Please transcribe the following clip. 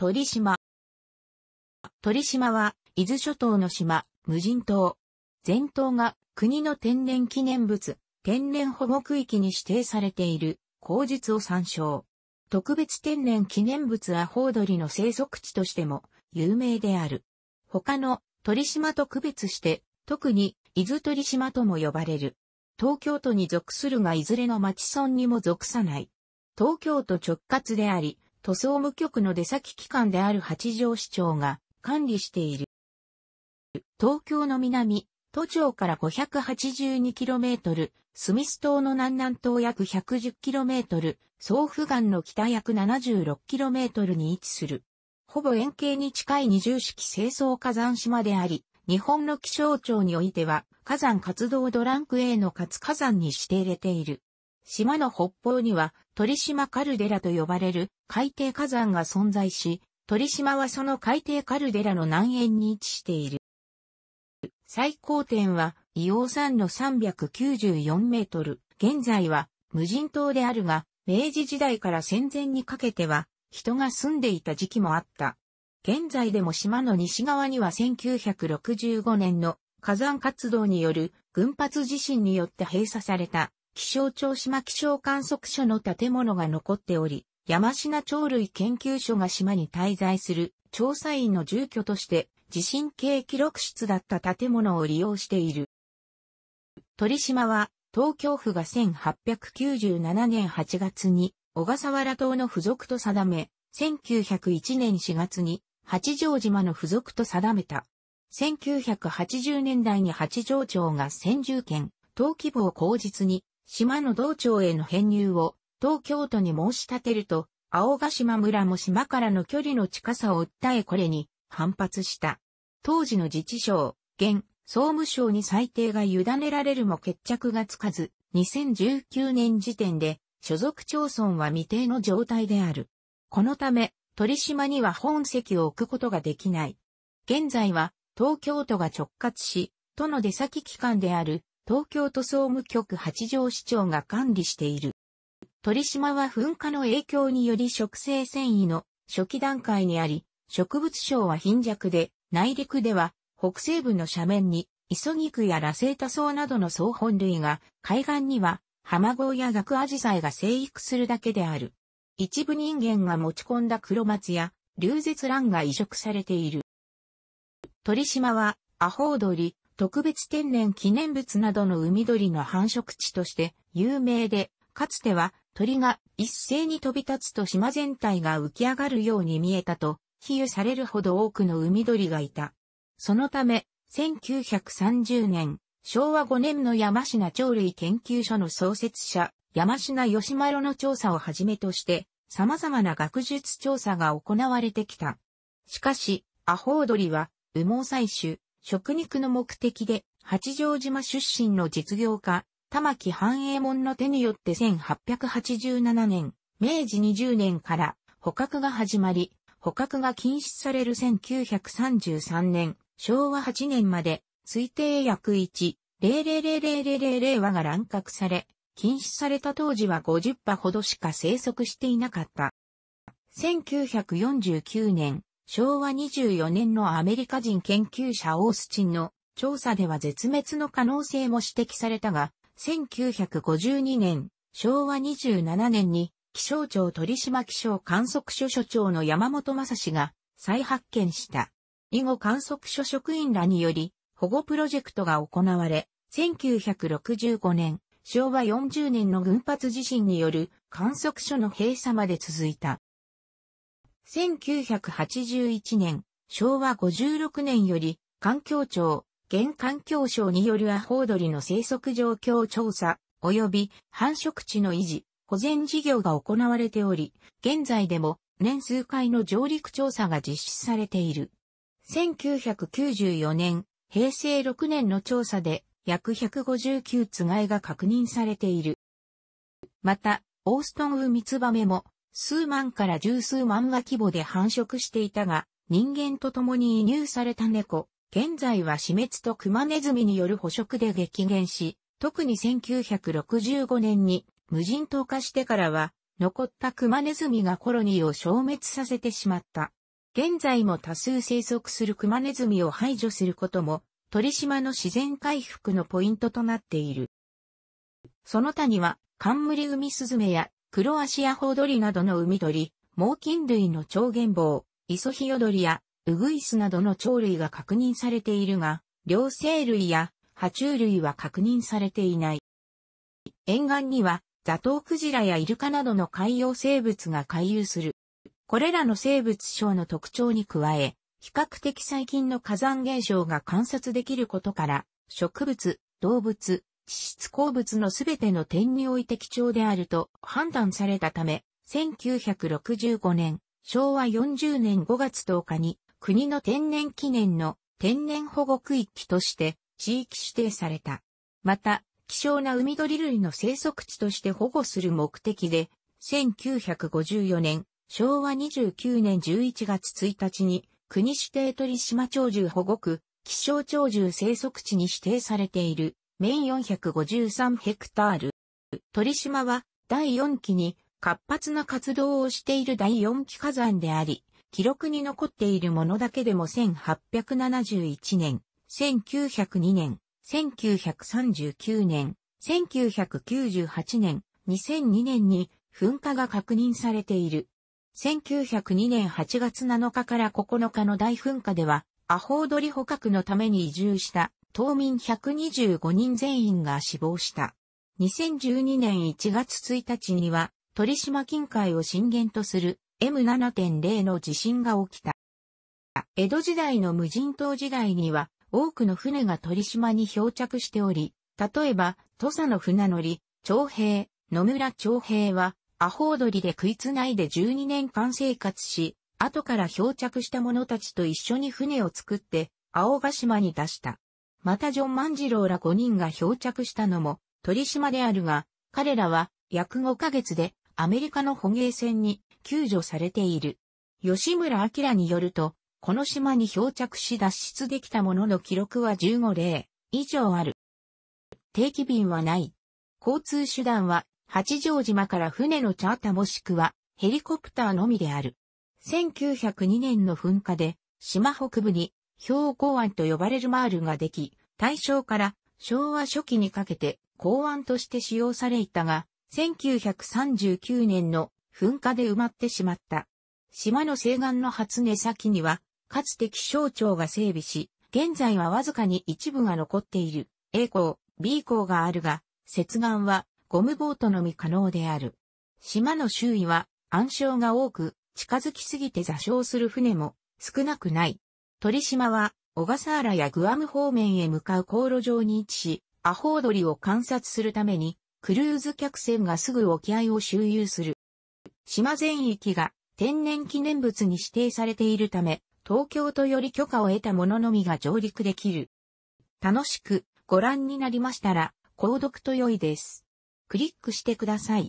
鳥島。鳥島は、伊豆諸島の島、無人島。全島が国の天然記念物、天然保護区域に指定されている、口述を参照。特別天然記念物アホウドリの生息地としても有名である。他の鳥島と区別して、特に伊豆鳥島とも呼ばれる。東京都に属するがいずれの町村にも属さない。東京都直轄であり、塗装無局の出先機関である八条市長が管理している。東京の南、都庁から 582km、スミス島の南南東約 110km、総府岸の北約 76km に位置する。ほぼ円形に近い二重式清掃火山島であり、日本の気象庁においては火山活動ドランク A の活火山に指定れている。島の北方には鳥島カルデラと呼ばれる海底火山が存在し、鳥島はその海底カルデラの南縁に位置している。最高点は硫黄山の394メートル。現在は無人島であるが、明治時代から戦前にかけては人が住んでいた時期もあった。現在でも島の西側には1965年の火山活動による群発地震によって閉鎖された気象庁島気象観測所の建物が残っており、山品鳥類研究所が島に滞在する調査員の住居として地震計記録室だった建物を利用している。鳥島は東京府が1897年8月に小笠原島の付属と定め、1901年4月に八丈島の付属と定めた。1980年代に八丈町が先住県、登記部を口実に島の道庁への編入を東京都に申し立てると、青ヶ島村も島からの距離の近さを訴えこれに反発した。当時の自治省、現、総務省に裁定が委ねられるも決着がつかず、2019年時点で所属町村は未定の状態である。このため、鳥島には本籍を置くことができない。現在は東京都が直轄し、都の出先機関である東京都総務局八条市長が管理している。鳥島は噴火の影響により植生繊維の初期段階にあり、植物症は貧弱で、内陸では北西部の斜面にイソギクやラセータウなどの草本類が、海岸にはハマゴやガクアジサイが生育するだけである。一部人間が持ち込んだ黒松や流絶蘭が移植されている。鳥島はアホウドリ、特別天然記念物などの海鳥の繁殖地として有名で、かつては鳥が一斉に飛び立つと島全体が浮き上がるように見えたと、比喩されるほど多くの海鳥がいた。そのため、1930年、昭和5年の山科鳥類研究所の創設者、山科義丸の調査をはじめとして、様々な学術調査が行われてきた。しかし、アホウドリは、羽毛採取、食肉の目的で、八丈島出身の実業家、玉木繁栄門の手によって1887年、明治20年から捕獲が始まり、捕獲が禁止される1933年、昭和8年まで、推定約1,0000000が乱獲され、禁止された当時は50羽ほどしか生息していなかった。1949年、昭和24年のアメリカ人研究者オースチンの調査では絶滅の可能性も指摘されたが、1952年、昭和27年に気象庁取島気象観測所所長の山本正氏が再発見した。以後観測所職員らにより保護プロジェクトが行われ、1965年、昭和40年の群発地震による観測所の閉鎖まで続いた。1981年、昭和56年より、環境庁、現環境省によるアホウドリの生息状況調査、及び繁殖地の維持、保全事業が行われており、現在でも年数回の上陸調査が実施されている。1994年、平成6年の調査で約159つがいが確認されている。また、オーストンウミツバメも数万から十数万羽規模で繁殖していたが、人間と共に移入された猫、現在は死滅とクマネズミによる捕食で激減し、特に1965年に無人島化してからは、残ったクマネズミがコロニーを消滅させてしまった。現在も多数生息するクマネズミを排除することも、鳥島の自然回復のポイントとなっている。その他には、カンムリウミスズメやクロアシアホウドリなどの海鳥、猛禽類の超原棒、イソヒヨドリやウグイスなどの鳥類が確認されているが、両生類や爬虫類は確認されていない。沿岸にはザトウクジラやイルカなどの海洋生物が回遊する。これらの生物症の特徴に加え、比較的最近の火山現象が観察できることから、植物、動物、地質鉱物のすべての点において貴重であると判断されたため、1965年、昭和40年5月10日に国の天然記念の天然保護区域として地域指定された。また、希少な海鳥類の生息地として保護する目的で、1954年、昭和29年11月1日に国指定鳥島鳥獣保護区、希少鳥獣生息地に指定されている面453ヘクタール。鳥島は第4期に活発な活動をしている第4期火山であり、記録に残っているものだけでも1871年、1902年、1939年、1998年、2002年に噴火が確認されている。1902年8月7日から9日の大噴火では、アホウドリ捕獲のために移住した島民125人全員が死亡した。2012年1月1日には、鳥島近海を震源とする M7.0 の地震が起きた。江戸時代の無人島時代には、多くの船が鳥島に漂着しており、例えば、土佐の船乗り、長平、野村長平は、アホウドリで食いつないで12年間生活し、後から漂着した者たちと一緒に船を作って、青ヶ島に出した。またジョン万次郎ら5人が漂着したのも鳥島であるが、彼らは約5ヶ月でアメリカの捕鯨船に救助されている。吉村明によると、この島に漂着し脱出できたものの記録は15例以上ある。定期便はない。交通手段は八丈島から船のチャータもしくはヘリコプターのみである。1902年の噴火で島北部に兵庫湾と呼ばれるマールができ、大正から昭和初期にかけて港湾として使用されいたが、1939年の噴火で埋まってしまった。島の西岸の初根先には、かつて気象庁が整備し、現在はわずかに一部が残っている A 港、B 港があるが、接岸はゴムボートのみ可能である。島の周囲は暗礁が多く、近づきすぎて座礁する船も少なくない。鳥島は、小笠原やグアム方面へ向かう航路上に位置し、アホウドリを観察するために、クルーズ客船がすぐ沖合を周遊する。島全域が天然記念物に指定されているため、東京都より許可を得た者のみが上陸できる。楽しくご覧になりましたら、購読と良いです。クリックしてください。